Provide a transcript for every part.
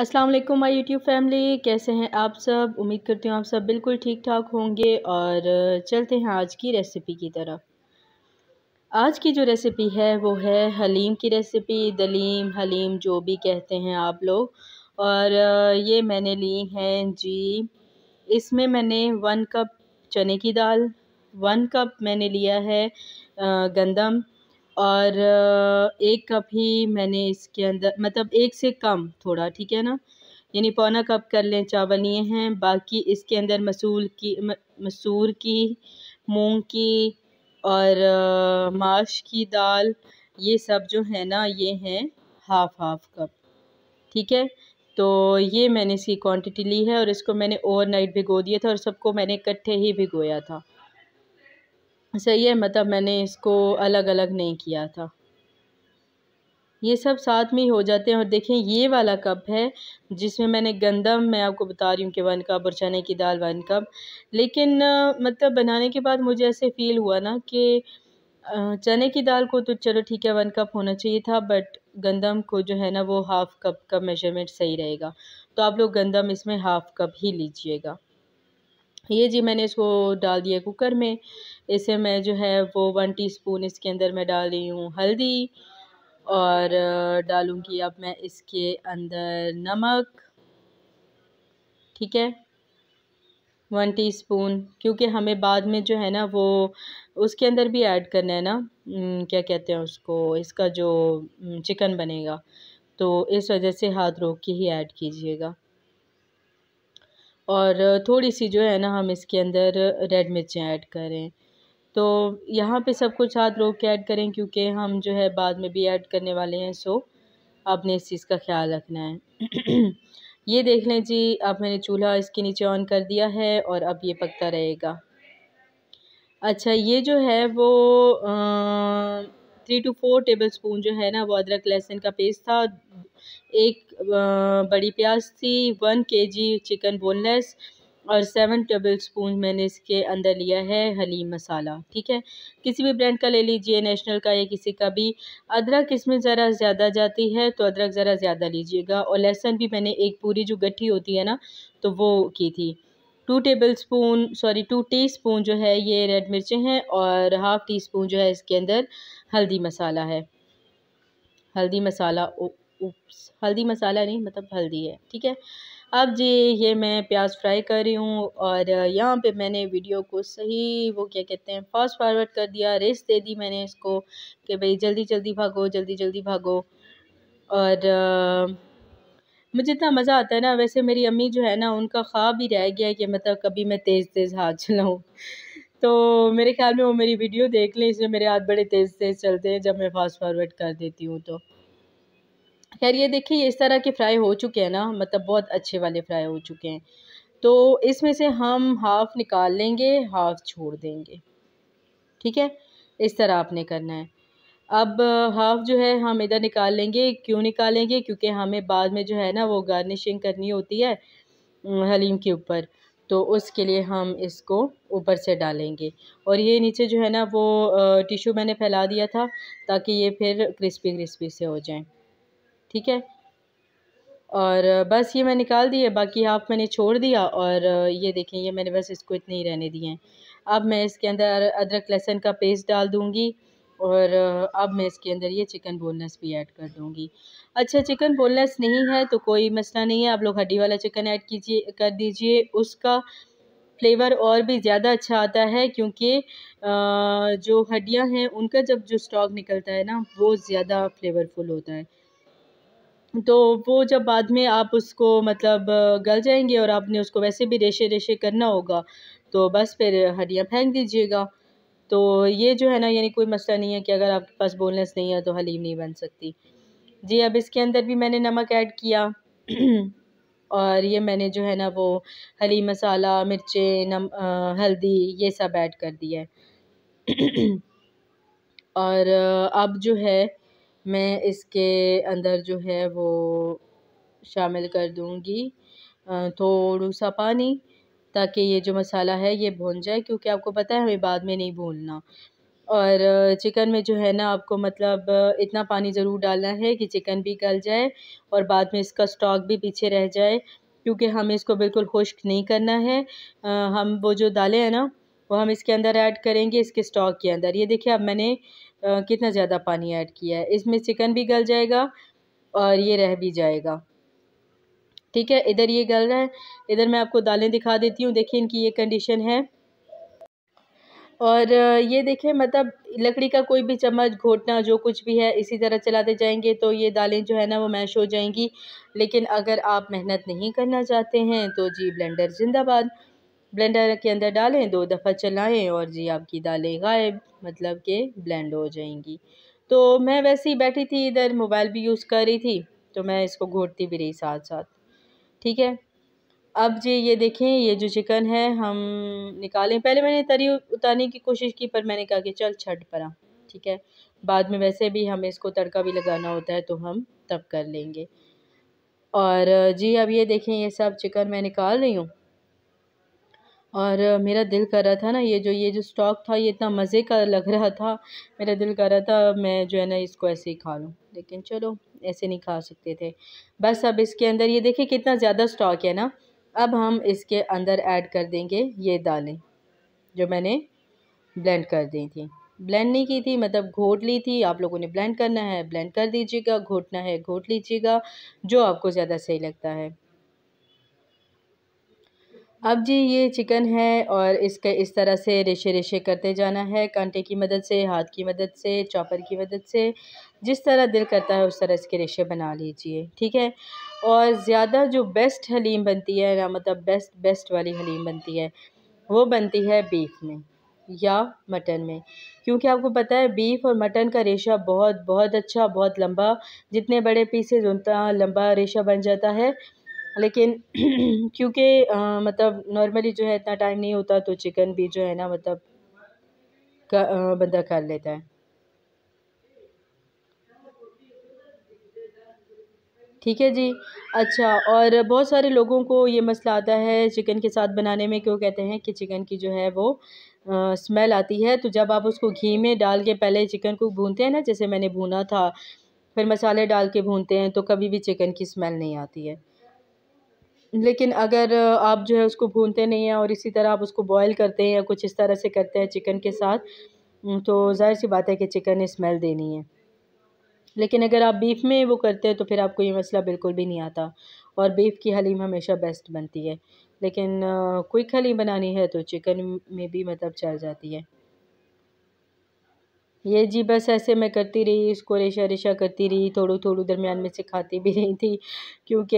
अस्सलाम वालेकुम my YouTube family कैसे हैं आप सब उम्मीद करती हूँ आप सब बिल्कुल ठीक ठाक होंगे और चलते हैं आज की रेसिपी की तरफ आज की जो रेसिपी है वो है हलीम की रेसिपी दलीम हलीम जो भी कहते हैं आप लोग और ये मैंने ली हैं जी इसमें मैंने वन कप चने की दाल वन कप मैंने लिया है गंदम और एक कप ही मैंने इसके अंदर मतलब एक से कम थोड़ा ठीक है ना यानी पौना कप कर लें चावल लिए हैं बाकी इसके अंदर मसूर की मसूर की मूंग की और माश की दाल ये सब जो है ना ये हैं हाफ़ हाफ़ कप ठीक है तो ये मैंने इसकी क्वांटिटी ली है और इसको मैंने ओवरनाइट भिगो दिया था और सबको मैंने इकट्ठे ही भिगोया था सही है मतलब मैंने इसको अलग अलग नहीं किया था ये सब साथ में ही हो जाते हैं और देखें ये वाला कप है जिसमें मैंने गंदम मैं आपको बता रही हूँ कि वन कप और चने की दाल वन कप लेकिन मतलब बनाने के बाद मुझे ऐसे फील हुआ ना कि चने की दाल को तो चलो ठीक है वन कप होना चाहिए था बट गंदम को जो है ना वो हाफ़ कप का मेजरमेंट सही रहेगा तो आप लोग गंदम इसमें हाफ़ कप ही लीजिएगा ये जी मैंने इसको डाल दिया कुकर में इसे मैं जो है वो वन टीस्पून इसके अंदर मैं डाल रही हूँ हल्दी और डालूँगी अब मैं इसके अंदर नमक ठीक है वन टीस्पून क्योंकि हमें बाद में जो है ना वो उसके अंदर भी ऐड करना है ना क्या कहते हैं उसको इसका जो चिकन बनेगा तो इस वजह से हाथ रोक के ही ऐड कीजिएगा और थोड़ी सी जो है ना हम इसके अंदर रेड मिर्चें ऐड करें तो यहाँ पे सब कुछ हाथ रोक के ऐड करें क्योंकि हम जो है बाद में भी ऐड करने वाले हैं सो आपने इस चीज़ का ख्याल रखना है ये देख लें जी अब मैंने चूल्हा इसके नीचे ऑन कर दिया है और अब ये पकता रहेगा अच्छा ये जो है वो three two four tablespoon जो है ना वो अदरक लहसुन का पेस्ट था एक बड़ी प्याज थी वन केजी चिकन बोनलेस और सेवन टेबल स्पून मैंने इसके अंदर लिया है हलीम मसाला ठीक है किसी भी ब्रांड का ले लीजिए नेशनल का या किसी का भी अदरक इसमें ज़रा ज़्यादा जाती है तो अदरक ज़रा ज़्यादा लीजिएगा और लहसुन भी मैंने एक पूरी जो गट्ठी होती है ना तो वो की थी two tablespoon sorry two teaspoon जो है ये रेड मिर्चें हैं और हाफ़ टी स्पून जो है इसके अंदर हल्दी मसाला है हल्दी मसाला हल्दी मसाला नहीं मतलब हल्दी है ठीक है अब जी ये मैं प्याज फ्राई कर रही हूँ और यहाँ पे मैंने वीडियो को सही वो क्या कहते हैं फास्ट फॉरवर्ड कर दिया रेस दे दी मैंने इसको कि भाई जल्दी जल्दी भागो जल्दी जल्दी भागो और आ, मुझे इतना मज़ा आता है ना वैसे मेरी अम्मी जो है ना उनका ख्वाब ही रह गया कि मतलब कभी मैं तेज़ तेज़ हाथ चलाऊँ तो मेरे ख्याल में वो मेरी वीडियो देख लें इसमें मेरे हाथ बड़े तेज़ तेज़ चलते हैं जब मैं फास्ट फॉरवर्ड कर देती हूँ तो खैर ये देखिए इस तरह के फ्राई हो चुके हैं ना मतलब बहुत अच्छे वाले फ्राई हो चुके हैं तो इसमें से हम हाफ़ निकाल लेंगे हाफ़ छोड़ देंगे ठीक है इस तरह आपने करना है अब हाफ़ जो है हम इधर निकाल लेंगे क्यों निकालेंगे क्योंकि हमें बाद में जो है ना वो गार्निशिंग करनी होती है हलीम के ऊपर तो उसके लिए हम इसको ऊपर से डालेंगे और ये नीचे जो है ना वो टिश्यू मैंने फैला दिया था ताकि ये फिर क्रिस्पी क्रिस्पी से हो जाए ठीक है और बस ये मैं निकाल दिए बाकी हाफ मैंने छोड़ दिया और ये देखें ये मैंने बस इसको इतने ही रहने दिए हैं अब मैं इसके अंदर अदरक लहसन का पेस्ट डाल दूँगी और अब मैं इसके अंदर ये चिकन बोनलेस भी ऐड कर दूँगी अच्छा चिकन बोनलेस नहीं है तो कोई मसला नहीं है आप लोग हड्डी वाला चिकन ऐड कीजिए कर दीजिए उसका फ्लेवर और भी ज़्यादा अच्छा आता है क्योंकि जो हड्डियाँ हैं उनका जब जो स्टॉक निकलता है ना वो ज़्यादा फ्लेवरफुल होता है तो वो जब बाद में आप उसको मतलब गल जाएंगे और आपने उसको वैसे भी रेशे रेशे करना होगा तो बस फिर हड्डियाँ फेंक दीजिएगा तो ये जो है ना यानी कोई मसला नहीं है कि अगर आपके पास बोनलेस नहीं है तो हलीम नहीं बन सकती जी अब इसके अंदर भी मैंने नमक ऐड किया और ये मैंने जो है ना वो हली मसाला मिर्चें नम आ, हल्दी ये सब ऐड कर दिया है और अब जो है मैं इसके अंदर जो है वो शामिल कर दूँगी थोड़ा सा पानी ताकि ये जो मसाला है ये भून जाए क्योंकि आपको पता है हमें बाद में नहीं भूनना और चिकन में जो है ना आपको मतलब इतना पानी ज़रूर डालना है कि चिकन भी गल जाए और बाद में इसका स्टॉक भी पीछे रह जाए क्योंकि हमें इसको बिल्कुल खुश्क नहीं करना है हम वो जो दालें हैं ना वो हम इसके अंदर ऐड करेंगे इसके स्टॉक के अंदर ये देखिए अब मैंने आ, कितना ज़्यादा पानी ऐड किया है इसमें चिकन भी गल जाएगा और ये रह भी जाएगा ठीक है इधर ये गल रहा है इधर मैं आपको दालें दिखा देती हूँ देखिए इनकी ये कंडीशन है और ये देखें मतलब लकड़ी का कोई भी चम्मच घोटना जो कुछ भी है इसी तरह चलाते जाएंगे तो ये दालें जो है ना वो मैश हो जाएंगी लेकिन अगर आप मेहनत नहीं करना चाहते हैं तो जी ब्लेंडर जिंदाबाद ब्लेंडर के अंदर डालें दो दफ़ा चलाएं और जी आपकी दालें गायब मतलब के ब्लेंड हो जाएंगी तो मैं वैसे ही बैठी थी इधर मोबाइल भी यूज़ कर रही थी तो मैं इसको घोटती भी रही साथ साथ ठीक है अब जी ये देखें ये जो चिकन है हम निकालें पहले मैंने तरी उतारने की कोशिश की पर मैंने कहा कि चल छट पर ठीक है बाद में वैसे भी हमें इसको तड़का भी लगाना होता है तो हम तब कर लेंगे और जी अब ये देखें ये सब चिकन मैं निकाल रही हूँ और मेरा दिल कर रहा था ना ये जो ये जो स्टॉक था ये इतना मज़े का लग रहा था मेरा दिल कर रहा था मैं जो है ना इसको ऐसे ही खा लूँ लेकिन चलो ऐसे नहीं खा सकते थे बस अब इसके अंदर ये देखिए कितना ज़्यादा स्टॉक है ना अब हम इसके अंदर ऐड कर देंगे ये दालें जो मैंने ब्लेंड कर दी थी ब्लेंड नहीं की थी मतलब घोट ली थी आप लोगों ने ब्लेंड करना है ब्लेंड कर दीजिएगा घोटना है घोट लीजिएगा जो आपको ज़्यादा सही लगता है अब जी ये चिकन है और इसके इस तरह से रेशे रेशे करते जाना है कांटे की मदद से हाथ की मदद से चॉपर की मदद से जिस तरह दिल करता है उस तरह इसके रेशे बना लीजिए ठीक है और ज़्यादा जो बेस्ट हलीम बनती है ना मतलब बेस्ट बेस्ट वाली हलीम बनती है वो बनती है बीफ में या मटन में क्योंकि आपको पता है बीफ और मटन का रेशा बहुत बहुत अच्छा बहुत लंबा जितने बड़े पीसेज उतना लंबा रेशा बन जाता है लेकिन क्योंकि मतलब नॉर्मली जो है इतना टाइम नहीं होता तो चिकन भी जो है ना मतलब बंदा कर लेता है ठीक है जी अच्छा और बहुत सारे लोगों को ये मसला आता है चिकन के साथ बनाने में क्यों कहते हैं कि चिकन की जो है वो आ, स्मेल आती है तो जब आप उसको घी में डाल के पहले चिकन को भूनते हैं ना जैसे मैंने भूना था फिर मसाले डाल के भूनते हैं तो कभी भी चिकन की स्मेल नहीं आती है लेकिन अगर आप जो है उसको भूनते नहीं हैं और इसी तरह आप उसको बॉयल करते हैं या कुछ इस तरह से करते हैं चिकन के साथ तो ज़ाहिर सी बात है कि चिकन ने स्मेल देनी है लेकिन अगर आप बीफ़ में वो करते हैं तो फिर आपको ये मसला बिल्कुल भी नहीं आता और बीफ़ की हलीम हमेशा बेस्ट बनती है लेकिन क्विक हलीम बनानी है तो चिकन में भी मतलब चल जाती है ये जी बस ऐसे मैं करती रही इसको रेशा रेशा करती रही थोड़ू थोड़ू दरमियान में से खाती भी रही थी क्योंकि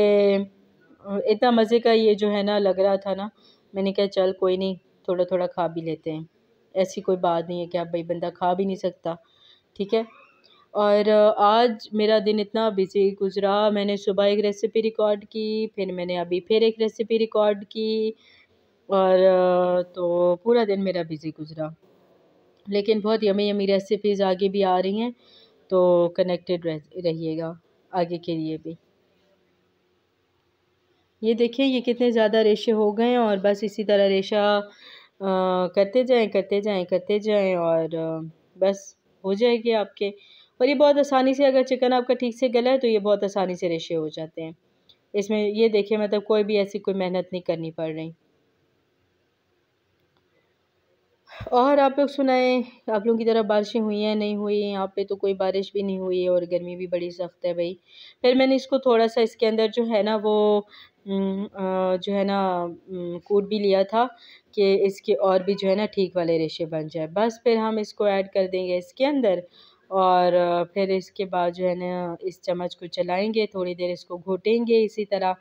इतना मज़े का ये जो है ना लग रहा था ना मैंने कहा चल कोई नहीं थोड़ा थोड़ा खा भी लेते हैं ऐसी कोई बात नहीं है कि आप भाई बंदा खा भी नहीं सकता ठीक है और आज मेरा दिन इतना बिज़ी गुजरा मैंने सुबह एक रेसिपी रिकॉर्ड की फिर मैंने अभी फिर एक रेसिपी रिकॉर्ड की और तो पूरा दिन मेरा बिज़ी गुजरा लेकिन बहुत यमी यमी रेसिपीज़ आगे भी आ रही हैं तो कनेक्टेड रहिएगा आगे के लिए भी ये देखिए ये कितने ज़्यादा रेशे हो गए हैं और बस इसी तरह रेशा करते जाएं करते जाएं करते जाएं और बस हो जाएगी आपके और ये बहुत आसानी से अगर चिकन आपका ठीक से गला है तो ये बहुत आसानी से रेशे हो जाते हैं इसमें ये देखिए मतलब कोई भी ऐसी कोई मेहनत नहीं करनी पड़ रही और आप लोग सुनाएं आप लोगों की तरफ बारिशें हुई हैं नहीं हुई हैं यहाँ पे तो कोई बारिश भी नहीं हुई है और गर्मी भी बड़ी सख्त है भाई फिर मैंने इसको थोड़ा सा इसके अंदर जो है ना वो जो है ना कूट भी लिया था कि इसके और भी जो है ना ठीक वाले रेशे बन जाए बस फिर हम इसको ऐड कर देंगे इसके अंदर और फिर इसके बाद जो है ना इस चम्मच को चलाएंगे थोड़ी देर इसको घोटेंगे इसी तरह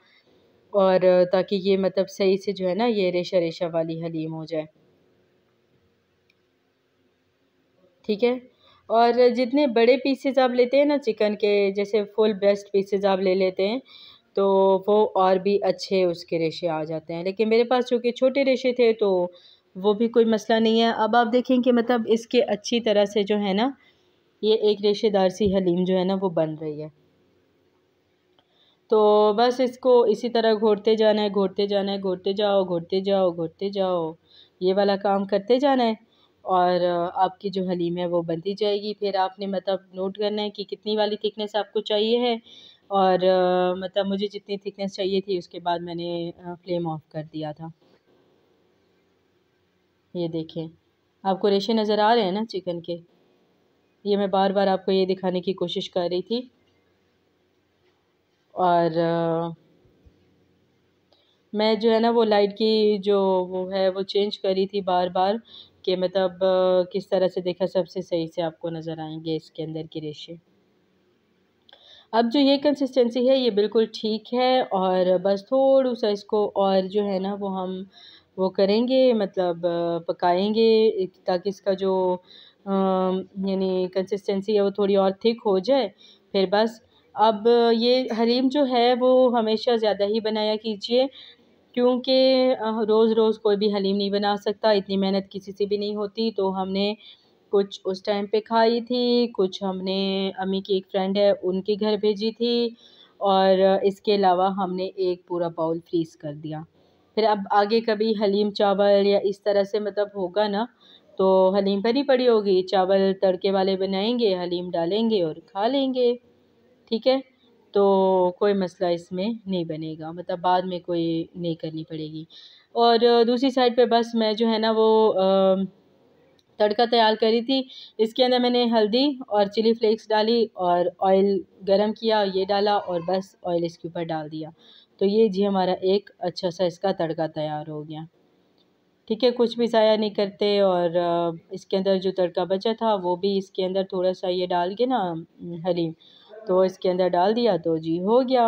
और ताकि ये मतलब सही से जो है ना ये रेशा रेशा वाली हलीम हो जाए ठीक है और जितने बड़े पीसेज आप लेते हैं ना चिकन के जैसे फुल ब्रेस्ट पीसेज आप ले लेते हैं तो वो और भी अच्छे उसके रेशे आ जाते हैं लेकिन मेरे पास चूँकि छोटे रेशे थे तो वो भी कोई मसला नहीं है अब आप देखें कि मतलब इसके अच्छी तरह से जो है ना ये एक रेशेदार सी हलीम जो है ना वो बन रही है तो बस इसको इसी तरह घोरते जाना है घोरते जाना है घोरते जाओ घोरते जाओ घोरते जाओ ये वाला काम करते जाना है और आपकी जो हलीम है वो बनती जाएगी फिर आपने मतलब नोट करना है कि कितनी वाली थिकनेस आपको चाहिए है और मतलब मुझे जितनी थिकनेस चाहिए थी उसके बाद मैंने फ्लेम ऑफ कर दिया था ये देखें आपको रेशे नज़र आ रहे हैं ना चिकन के ये मैं बार बार आपको ये दिखाने की कोशिश कर रही थी और आ, मैं जो है ना वो लाइट की जो वो है वो चेंज कर रही थी बार बार कि मतलब किस तरह से देखा सबसे सही से आपको नज़र आएंगे इसके अंदर के रेशे अब जो ये कंसिस्टेंसी है ये बिल्कुल ठीक है और बस थोड़ा सा इसको और जो है ना वो हम वो करेंगे मतलब पकाएंगे ताकि इसका जो यानी कंसिस्टेंसी है वो थोड़ी और थिक हो जाए फिर बस अब ये हरीम जो है वो हमेशा ज़्यादा ही बनाया कीजिए क्योंकि रोज़ रोज़ कोई भी हलीम नहीं बना सकता इतनी मेहनत किसी से भी नहीं होती तो हमने कुछ उस टाइम पे खाई थी कुछ हमने अम्मी की एक फ्रेंड है उनके घर भेजी थी और इसके अलावा हमने एक पूरा बाउल फ्रीज़ कर दिया फिर अब आगे कभी हलीम चावल या इस तरह से मतलब होगा ना तो हलीम ही पड़ी होगी चावल तड़के वाले बनाएंगे हलीम डालेंगे और खा लेंगे ठीक है तो कोई मसला इसमें नहीं बनेगा मतलब बाद में कोई नहीं करनी पड़ेगी और दूसरी साइड पे बस मैं जो है ना वो आ, तड़का तैयार करी थी इसके अंदर मैंने हल्दी और चिली फ्लेक्स डाली और ऑयल गरम किया ये डाला और बस ऑयल इसके ऊपर डाल दिया तो ये जी हमारा एक अच्छा सा इसका तड़का तैयार हो गया ठीक है कुछ भी ज़ाया नहीं करते और इसके अंदर जो तड़का बचा था वो भी इसके अंदर थोड़ा सा ये डाल के ना हलीम तो इसके अंदर डाल दिया तो जी हो गया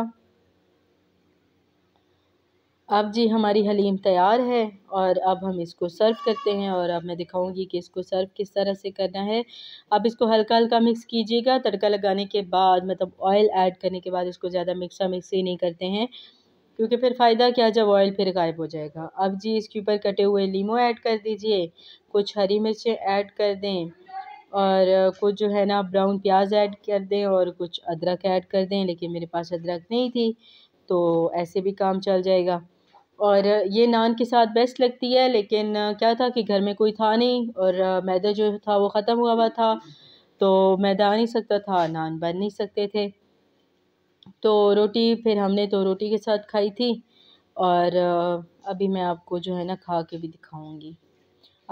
अब जी हमारी हलीम तैयार है और अब हम इसको सर्व करते हैं और अब मैं दिखाऊंगी कि इसको सर्व किस तरह से करना है अब इसको हल्का हल्का मिक्स कीजिएगा तड़का लगाने के बाद मतलब ऑयल ऐड करने के बाद इसको ज़्यादा मिक्सा मिक्स ही नहीं करते हैं क्योंकि फिर फ़ायदा क्या जब ऑयल फिर गायब हो जाएगा अब जी इसके ऊपर कटे हुए लीमो ऐड कर दीजिए कुछ हरी मिर्चें ऐड कर दें और कुछ जो है ना ब्राउन प्याज ऐड कर दें और कुछ अदरक ऐड कर दें लेकिन मेरे पास अदरक नहीं थी तो ऐसे भी काम चल जाएगा और ये नान के साथ बेस्ट लगती है लेकिन क्या था कि घर में कोई था नहीं और मैदा जो था वो ख़त्म हुआ हुआ था तो मैदा आ नहीं सकता था नान बन नहीं सकते थे तो रोटी फिर हमने तो रोटी के साथ खाई थी और अभी मैं आपको जो है ना खा के भी दिखाऊंगी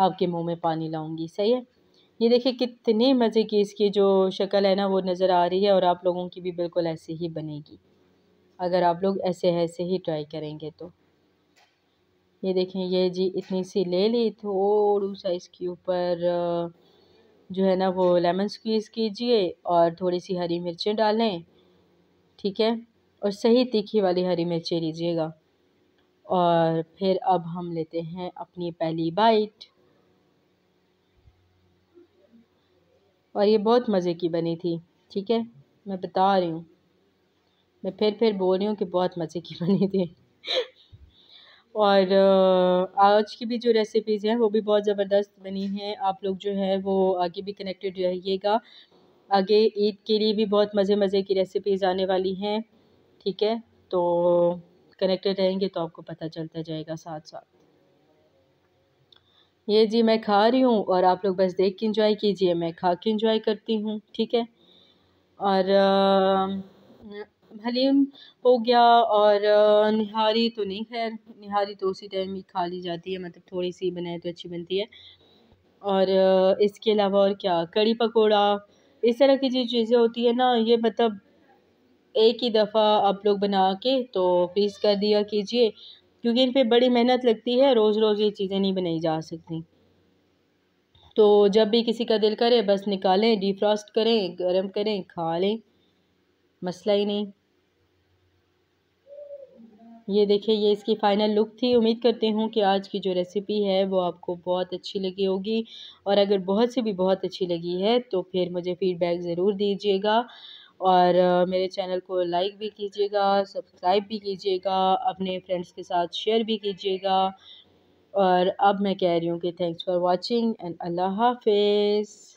आपके मुंह में पानी लाऊंगी सही है ये देखिए कितने मज़े की इसकी जो शक्ल है ना वो नज़र आ रही है और आप लोगों की भी बिल्कुल ऐसे ही बनेगी अगर आप लोग ऐसे ऐसे ही ट्राई करेंगे तो ये देखें ये जी इतनी सी ले ली थोड़ी सा इसके ऊपर जो है ना वो लेमन स्क्वीज़ कीजिए और थोड़ी सी हरी मिर्चें डालें ठीक है और सही तीखी वाली हरी मिर्चें लीजिएगा और फिर अब हम लेते हैं अपनी पहली बाइट और ये बहुत मज़े की बनी थी ठीक है मैं बता रही हूँ मैं फिर फिर बोल रही हूँ कि बहुत मज़े की बनी थी और आज की भी जो रेसिपीज़ हैं वो भी बहुत ज़बरदस्त बनी हैं आप लोग जो है वो आगे भी कनेक्टेड रहिएगा आगे ईद के लिए भी बहुत मज़े मज़े की रेसिपीज़ आने वाली हैं ठीक है तो कनेक्टेड रहेंगे तो आपको पता चलता जाएगा साथ साथ ये जी मैं खा रही हूँ और आप लोग बस देख के इंजॉय कीजिए मैं खा के इंजॉय करती हूँ ठीक है और हलीम हो गया और निहारी तो नहीं खैर निहारी तो उसी टाइम ही खा ली जाती है मतलब थोड़ी सी बनाए तो अच्छी बनती है और इसके अलावा और क्या कड़ी पकौड़ा इस तरह की जो चीज़ें होती है ना ये मतलब एक ही दफ़ा आप लोग बना के तो फ्रीज कर दिया कीजिए क्योंकि इन पर बड़ी मेहनत लगती है रोज़ रोज़ ये चीज़ें नहीं बनाई जा सकती तो जब भी किसी का दिल करे बस निकालें डिफ्रॉस्ट करें गर्म करें खा लें मसला ही नहीं ये देखिए ये इसकी फ़ाइनल लुक थी उम्मीद करती हूँ कि आज की जो रेसिपी है वो आपको बहुत अच्छी लगी होगी और अगर बहुत से भी बहुत अच्छी लगी है तो फिर मुझे फ़ीडबैक ज़रूर दीजिएगा और मेरे चैनल को लाइक भी कीजिएगा सब्सक्राइब भी कीजिएगा अपने फ्रेंड्स के साथ शेयर भी कीजिएगा और अब मैं कह रही हूँ कि थैंक्स फॉर वॉचिंग एंड अल्लाह हाफिज़